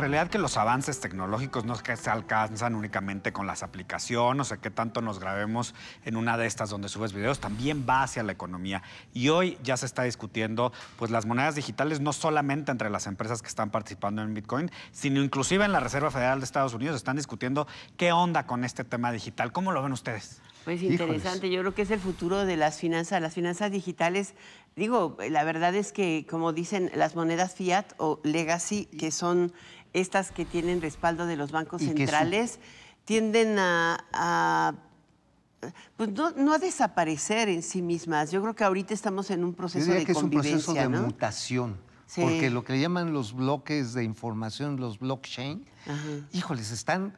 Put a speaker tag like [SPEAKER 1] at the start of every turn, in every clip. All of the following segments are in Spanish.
[SPEAKER 1] realidad que los avances tecnológicos no es que se alcanzan únicamente con las aplicaciones, o sea, que tanto nos grabemos en una de estas donde subes videos, también va hacia la economía. Y hoy ya se está discutiendo pues las monedas digitales no solamente entre las empresas que están participando en Bitcoin, sino inclusive en la Reserva Federal de Estados Unidos están discutiendo qué onda con este tema digital. ¿Cómo lo ven ustedes?
[SPEAKER 2] Pues interesante, yo creo que es el futuro de las finanzas. Las finanzas digitales Digo, la verdad es que, como dicen, las monedas fiat o legacy, que son estas que tienen respaldo de los bancos centrales, tienden a, pues no, a desaparecer en sí mismas. Yo creo que ahorita estamos en un proceso de que convivencia, es un proceso de
[SPEAKER 3] mutación. Porque lo que llaman los bloques de información, los blockchain, híjoles, están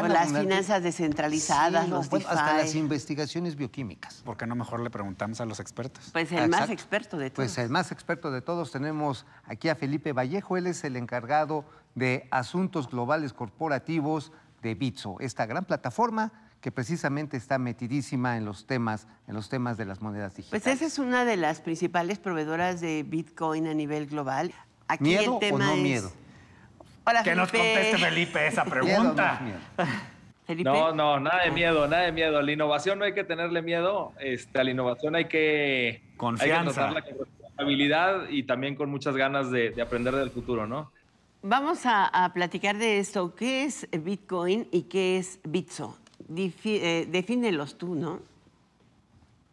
[SPEAKER 3] con las finanzas
[SPEAKER 2] descentralizadas, los Hasta las
[SPEAKER 3] investigaciones bioquímicas. Porque qué no mejor le preguntamos a los expertos? Pues el más experto de todos. Pues el más experto de todos tenemos aquí a Felipe Vallejo. Él es el encargado de asuntos globales corporativos de Bitso, esta gran plataforma que precisamente está metidísima en los temas, en los temas de las monedas digitales. Pues
[SPEAKER 2] esa es una de las principales proveedoras de Bitcoin a nivel global. Aquí el tema miedo? Hola, que nos conteste Felipe esa pregunta.
[SPEAKER 4] no, no, nada de miedo, nada de miedo. La innovación no hay que tenerle miedo. Este, a la innovación hay que, Confianza. Hay con responsabilidad y también con muchas ganas de, aprender del futuro, ¿no?
[SPEAKER 2] Vamos a, platicar de esto. ¿Qué es Bitcoin y qué es Bitso? Define eh, los defínelos tú, ¿no?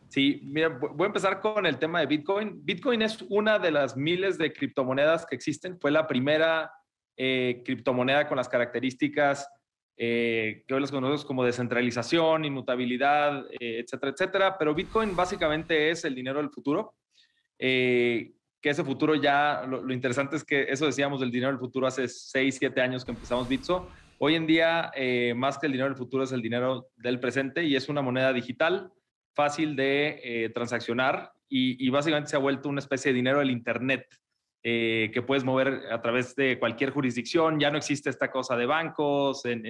[SPEAKER 4] Sí, mira, voy a empezar con el tema de Bitcoin. Bitcoin es una de las miles de criptomonedas que existen. Fue la primera eh, criptomoneda con las características eh, que hoy las conocemos como descentralización, inmutabilidad, eh, etcétera, etcétera. Pero Bitcoin básicamente es el dinero del futuro, eh, que ese futuro ya, lo, interesante es que eso decíamos del dinero del futuro hace 6, 7 años que empezamos Bitso. Hoy en día, más que el dinero del futuro, es el dinero del presente y es una moneda digital fácil de transaccionar y, y, básicamente se ha vuelto una especie de dinero del Internet eh, que puedes mover a través de cualquier jurisdicción, ya no existe esta cosa de bancos en,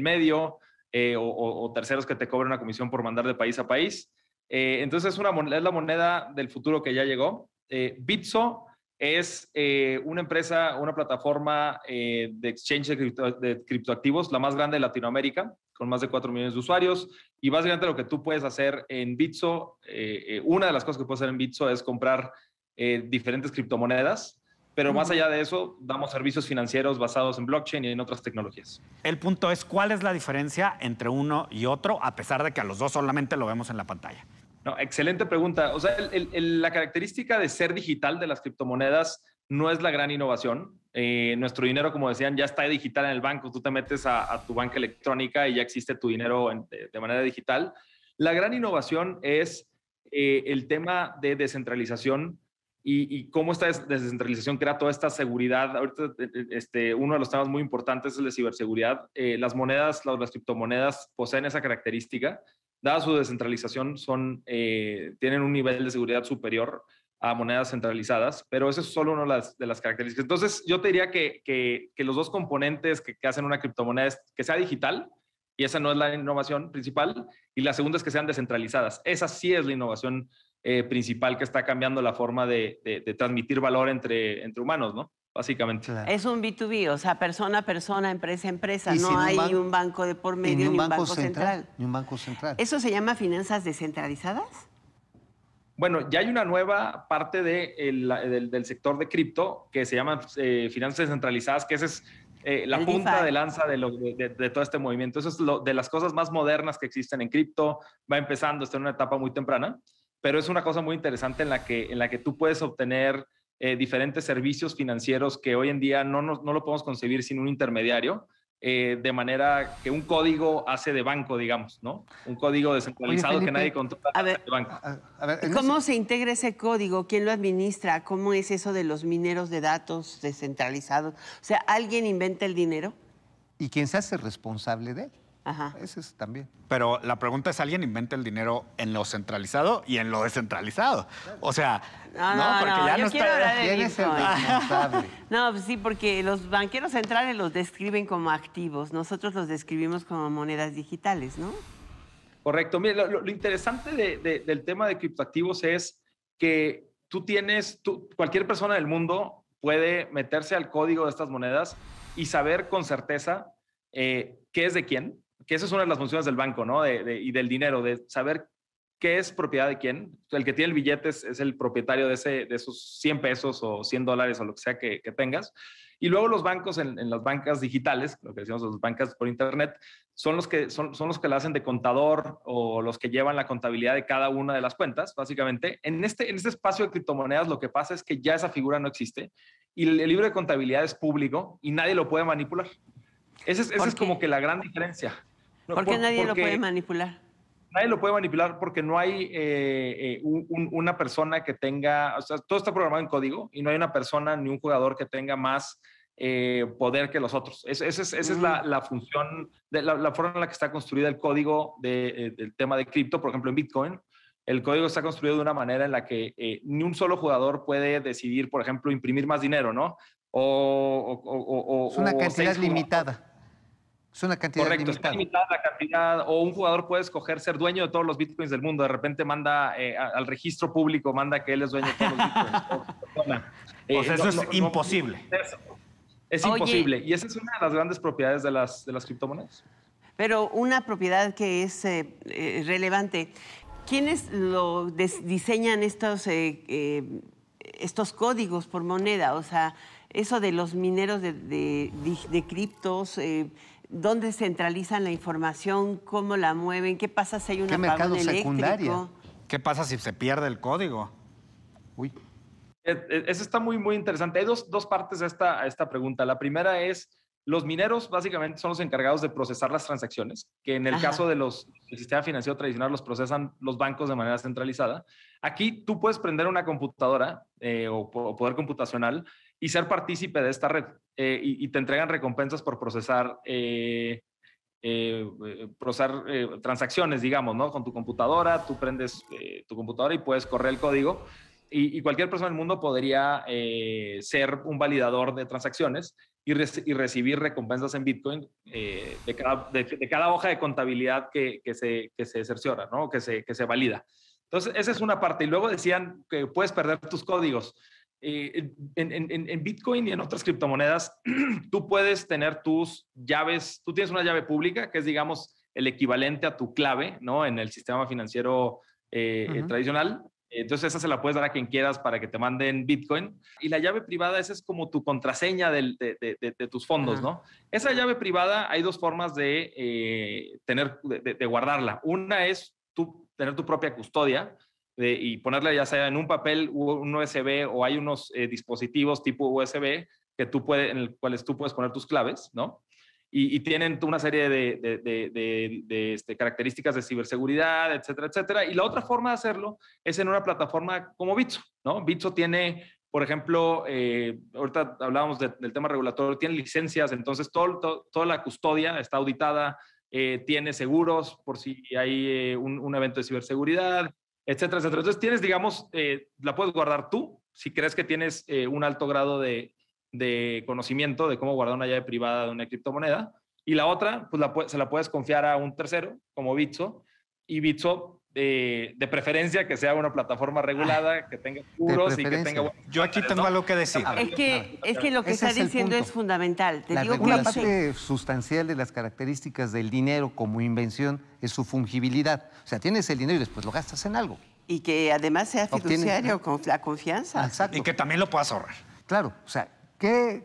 [SPEAKER 4] medio eh, o, terceros que te cobran una comisión por mandar de país a país. Eh, entonces es, la moneda del futuro que ya llegó. Bitso es una empresa, una plataforma de exchange de, criptoactivos, la más grande de Latinoamérica, con más de 4 millones de usuarios. Y básicamente lo que tú puedes hacer en Bitso, una de las cosas que puedes hacer en Bitso es comprar eh, diferentes criptomonedas, pero más allá de eso, damos servicios financieros basados en blockchain y en otras tecnologías.
[SPEAKER 1] El punto es, ¿cuál es la diferencia entre uno y otro, a pesar de que a los dos solamente lo vemos en la pantalla?
[SPEAKER 4] No, excelente pregunta. O sea, la característica de ser digital de las criptomonedas no es la gran innovación. Eh, nuestro dinero, como decían, ya está digital en el banco. Tú te metes a, tu banca electrónica y ya existe tu dinero de, manera digital. La gran innovación es eh, el tema de descentralización y, cómo esta descentralización crea toda esta seguridad. Ahorita, eh, eh, este, uno de los temas muy importantes es la ciberseguridad. Eh, las monedas, las, criptomonedas poseen esa característica. Dada su descentralización, son, tienen un nivel de seguridad superior a monedas centralizadas, pero eso es solo una de las, de las características. Entonces, yo te diría que, los dos componentes que, que, hacen una criptomoneda es que sea digital, y esa no es la innovación principal, y la segunda es que sean descentralizadas. Esa sí es la innovación eh, principal que está cambiando la forma de, transmitir valor entre, entre humanos, ¿no? Básicamente.
[SPEAKER 2] Es un B2B, o sea, persona a persona, empresa a empresa. no hay un banco de por medio ni un, banco, central, Ni un banco central. ¿Eso se llama finanzas descentralizadas?
[SPEAKER 4] Bueno, ya hay una nueva parte de del, sector de cripto que se llama eh, finanzas descentralizadas, que ese es eh, la punta de lanza de, todo este movimiento. Eso es lo, de las cosas más modernas que existen en cripto. Va empezando, está en una etapa muy temprana, pero es una cosa muy interesante en la que, en la que tú puedes obtener eh, diferentes servicios financieros que hoy en día no, no lo podemos concebir sin un intermediario eh, de manera que un código hace de banco, digamos, ¿no? Un código descentralizado que nadie controla de banco.
[SPEAKER 2] ¿Cómo se integra ese código? ¿Quién lo administra? ¿Cómo es eso de los mineros de datos descentralizados? O sea, ¿alguien inventa el dinero?
[SPEAKER 3] ¿Y quién se hace responsable de él? Eso es también.
[SPEAKER 1] Pero la pregunta es, ¿alguien inventa el dinero en lo centralizado y en lo descentralizado? O sea, no, porque ya no está... ¿Quién es el responsable?
[SPEAKER 2] no, pues sí, porque los banqueros centrales los describen como activos. Nosotros los describimos como monedas digitales, ¿no?
[SPEAKER 4] Correcto. Mira, lo, interesante del tema de criptoactivos es que tú tienes, cualquier persona del mundo puede meterse al código de estas monedas y saber con certeza eh, qué es de quién, que esa es una de las funciones del banco, ¿no? y del dinero, de saber qué es propiedad de quién. El que tiene el billete es, el propietario de, ese, de esos 100 pesos o 100 dólares o lo que sea que, tengas. Y luego los bancos en, las bancas digitales, lo que decimos las bancas por Internet, son los, que, son, son los que la hacen de contador o los que llevan la contabilidad de cada una de las cuentas, básicamente. En este, en este espacio de criptomonedas lo que pasa es que ya esa figura no existe y el, libro de contabilidad es público y nadie lo puede manipular. es, esa es como que la gran diferencia. ¿Por qué nadie lo puede manipular? nadie lo puede manipular porque no hay eh, eh, una persona que tenga, o sea, todo está programado en código y no hay una persona ni un jugador que tenga más eh, poder que los otros. esa es la, mm. función, de la, forma en la que está construida el código del tema de cripto, por ejemplo, en Bitcoin. El código está construido de una manera en la que ni un solo jugador puede decidir, por ejemplo, imprimir más dinero, ¿no? O, o es una cantidad
[SPEAKER 3] limitada
[SPEAKER 4] es una cantidad Correcto, limitada. Está limitada la cantidad, o un jugador puede escoger ser dueño de todos los bitcoins del mundo. De repente manda eh, al registro público, manda que él es dueño de todos los bitcoins. eso es imposible. es imposible. Y esa es una de las grandes propiedades de las, de las criptomonedas.
[SPEAKER 2] Pero una propiedad que es eh, eh, relevante. ¿Quiénes lo diseñan estos, estos códigos por moneda? O sea, eso de los mineros de criptos. ¿Dónde centralizan la información? ¿Cómo la mueven? ¿Qué pasa si hay un ¿Qué mercado secundario?
[SPEAKER 1] ¿Qué pasa si se pierde el código?
[SPEAKER 4] Uy. Eh, eh, eso está muy, muy interesante. Hay dos, dos partes a esta, esta pregunta. La primera es, los mineros básicamente son los encargados de procesar las transacciones, que en el caso de los, del sistema financiero tradicional los procesan los bancos de manera centralizada. Aquí tú puedes prender una computadora eh, o, o poder computacional y ser partícipe de esta red. Eh, y, te entregan recompensas por procesar, eh, eh, procesar transacciones, digamos, Con tu computadora, tú prendes tu computadora y puedes correr el código. Y, cualquier persona del mundo podría ser un validador de transacciones y, recibir recompensas en Bitcoin de cada, hoja de contabilidad que, se, que se cerciora, ¿no? Que se, que se valida. Entonces, esa es una parte. Y luego decían que puedes perder tus códigos. Eh, en, Bitcoin y en otras criptomonedas, tú puedes tener tus llaves, tú tienes una llave pública, que es, digamos, el equivalente a tu clave, ¿no? En el sistema financiero eh, eh, tradicional. Entonces esa se la puedes dar a quien quieras para que te manden Bitcoin. Y la llave privada, esa es como tu contraseña de, tus fondos, ¿no? Esa llave privada, hay dos formas de, tener, de guardarla. Una es tener tu propia custodia, y ponerla ya sea en un papel, un USB o hay unos eh, dispositivos tipo USB que tú puedes, en los cuales tú puedes poner tus claves, ¿no? Y, tienen una serie de, este, características de ciberseguridad, etcétera, etcétera. Y la otra forma de hacerlo es en una plataforma como Bitso, ¿no? Bitso tiene por ejemplo, eh, ahorita hablábamos del tema regulatorio, tiene licencias, entonces toda la custodia está auditada, eh, tiene seguros por si hay un, evento de ciberseguridad, etcétera, etcétera. Entonces tienes, digamos, eh, la puedes guardar tú si crees que tienes eh, un alto grado de, de, conocimiento de cómo guardar una llave privada de una criptomoneda. Y la otra, pues la, se la puedes confiar a un tercero, como Bitso, y Bitso eh, de preferencia que sea una plataforma regulada, ah, que tenga puros y que tenga... Yo aquí tengo algo que decir. Es que, lo que está diciendo es
[SPEAKER 2] fundamental. Te la parte
[SPEAKER 3] sustancial de las características del dinero como invención es su fungibilidad. O sea, tienes el dinero y después lo gastas en algo.
[SPEAKER 2] Y que además sea fiduciario con la confianza. Exacto. Y que
[SPEAKER 3] también lo puedas ahorrar. Claro, o sea,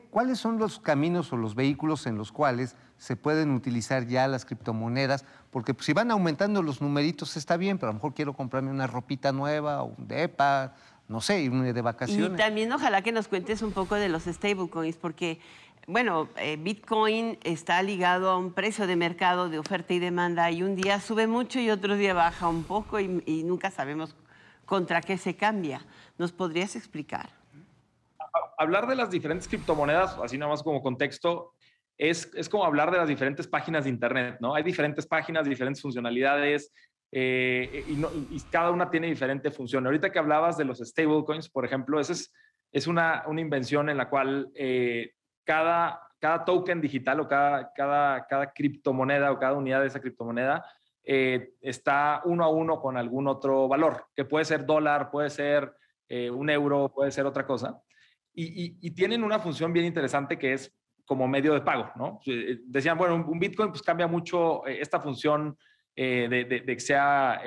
[SPEAKER 3] ¿cuáles son los caminos o los vehículos en los cuales se pueden utilizar ya las criptomonedas, porque pues, si van aumentando los numeritos está bien, pero a lo mejor quiero comprarme una ropita nueva, un depa, no sé, irme de vacaciones. Y
[SPEAKER 2] también ojalá que nos cuentes un poco de los stablecoins, porque, bueno, eh, Bitcoin está ligado a un precio de mercado de oferta y demanda, y un día sube mucho y otro día baja un poco y, y nunca sabemos contra qué se cambia. ¿Nos podrías explicar?
[SPEAKER 4] hablar de las diferentes criptomonedas, así nada más como contexto, es, como hablar de las diferentes páginas de Internet, ¿no? Hay diferentes páginas, diferentes funcionalidades, eh, y, cada una tiene diferente función. Ahorita que hablabas de los stablecoins, por ejemplo, esa es, es una, invención en la cual eh, cada, cada token digital o cada, cada, cada criptomoneda o cada unidad de esa criptomoneda eh, está uno a uno con algún otro valor, que puede ser dólar, puede ser un euro, puede ser otra cosa. y tienen una función bien interesante que es como medio de pago, ¿no? Eh, decían, bueno, un, Bitcoin pues cambia mucho eh, esta función eh, de, que sea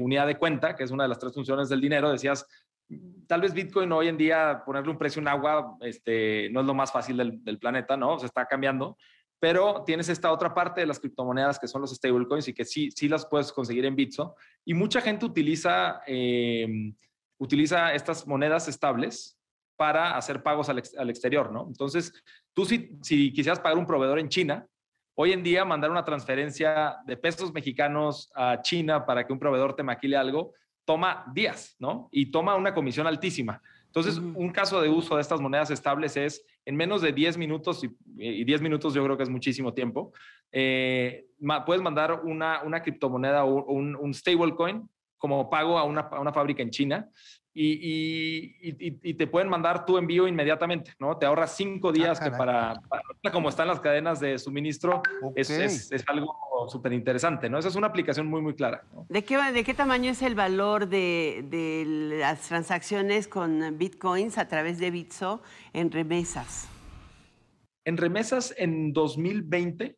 [SPEAKER 4] unidad de cuenta, que es una de las tres funciones del dinero, decías, mm, tal vez Bitcoin hoy en día ponerle un precio en agua este, no es lo más fácil del, planeta, ¿no? Se está cambiando, pero tienes esta otra parte de las criptomonedas que son los stablecoins y que sí, sí las puedes conseguir en Bitso. Y mucha gente utiliza, em, utiliza estas monedas estables para hacer pagos al, al exterior, ¿no? Entonces, Tú si, quisieras pagar un proveedor en China, hoy en día mandar una transferencia de pesos mexicanos a China para que un proveedor te maquile algo, toma días, ¿no? Y toma una comisión altísima. Entonces, un caso de uso de estas monedas estables es en menos de 10 minutos, y, 10 minutos yo creo que es muchísimo tiempo, eh, puedes mandar una, criptomoneda o un, stablecoin como pago a una, fábrica en China y, te pueden mandar tu envío inmediatamente, ¿no? Te ahorras cinco ah, días que para, como están las cadenas de suministro es, algo súper interesante, ¿no? Esa es una aplicación muy, muy clara.
[SPEAKER 2] ¿De, qué, ¿De qué tamaño es el valor de, las transacciones con bitcoins a través de Bitso en
[SPEAKER 4] remesas? En remesas en 2020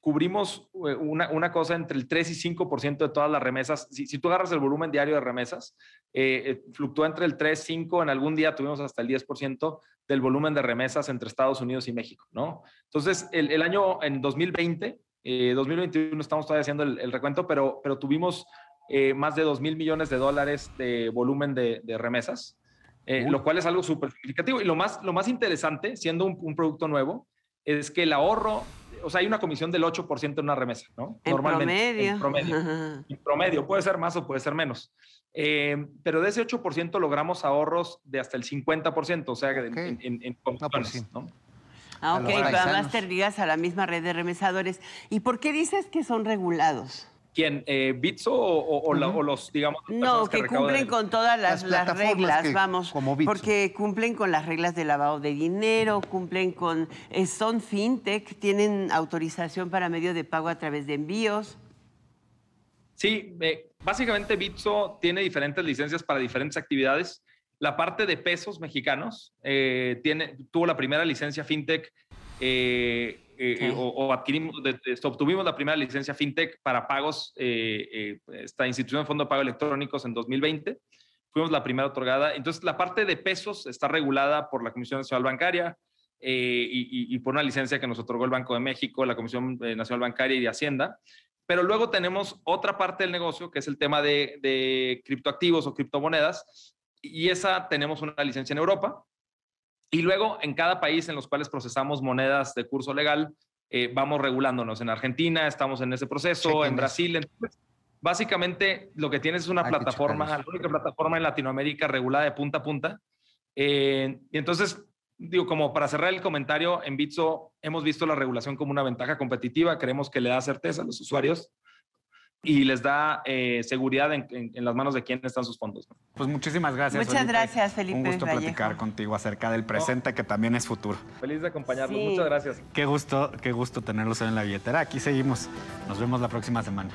[SPEAKER 4] cubrimos eh, una, una, cosa entre el 3 y 5% de todas las remesas. Si, si, tú agarras el volumen diario de remesas, eh, eh, fluctúa entre el 3, 5, en algún día tuvimos hasta el 10% del volumen de remesas entre Estados Unidos y México, ¿no? Entonces, el, el año en 2020, eh, 2021 estamos todavía haciendo el, recuento, pero, pero tuvimos más de 2 mil millones de dólares de volumen de, remesas, lo cual es algo súper significativo. Y lo más, lo más interesante, siendo un, un producto nuevo, es que el ahorro o sea, hay una comisión del 8% en una remesa, ¿no? Normalmente. Promedio. promedio. Puede ser más o puede ser menos. Eh, pero de ese 8% logramos ahorros de hasta el 50%, o sea, en, en, pues ¿no?
[SPEAKER 2] Ah, ok, pero además te a la misma red de remesadores. ¿Y por qué dices que son regulados?
[SPEAKER 4] ¿Quién? Eh, ¿Bitso o, los, digamos... No, que, cumplen
[SPEAKER 2] con todas las, reglas, vamos. Porque cumplen con las reglas de lavado de dinero, cumplen con... Eh, son fintech, tienen autorización para medio de pago a través de envíos.
[SPEAKER 4] Sí, eh, básicamente Bitso tiene diferentes licencias para diferentes actividades. La parte de pesos mexicanos tiene, tuvo la primera licencia fintech eh, eh, o, adquirimos, este, obtuvimos la primera licencia FinTech para pagos, eh, esta institución de fondo de pago electrónicos en 2020. Fuimos la primera otorgada. Entonces, la parte de pesos está regulada por la Comisión Nacional Bancaria, y, por una licencia que nos otorgó el Banco de México, la Comisión Nacional Bancaria y de Hacienda. Pero luego tenemos otra parte del negocio, que es el tema de, de criptoactivos o criptomonedas, y esa tenemos una licencia en Europa. Y luego, en cada país en los cuales procesamos monedas de curso legal, eh, vamos regulándonos. En Argentina estamos en ese proceso, en Brasil. Entonces, básicamente, lo que tienes es una plataforma, la única plataforma en Latinoamérica regulada de punta a punta. Eh, y entonces, digo, como para cerrar el comentario, en Bitso hemos visto la regulación como una ventaja competitiva. Creemos que le da certeza a los usuarios y les da eh, seguridad en, las manos de quién están sus fondos. Pues muchísimas gracias. Muchas gracias,
[SPEAKER 1] Felipe. Un gusto platicar contigo acerca del presente que también es futuro.
[SPEAKER 4] Feliz de acompañarlos. Muchas gracias.
[SPEAKER 1] Qué gusto, qué gusto tenerlos en
[SPEAKER 4] la billetera. Aquí seguimos. Nos vemos la próxima semana.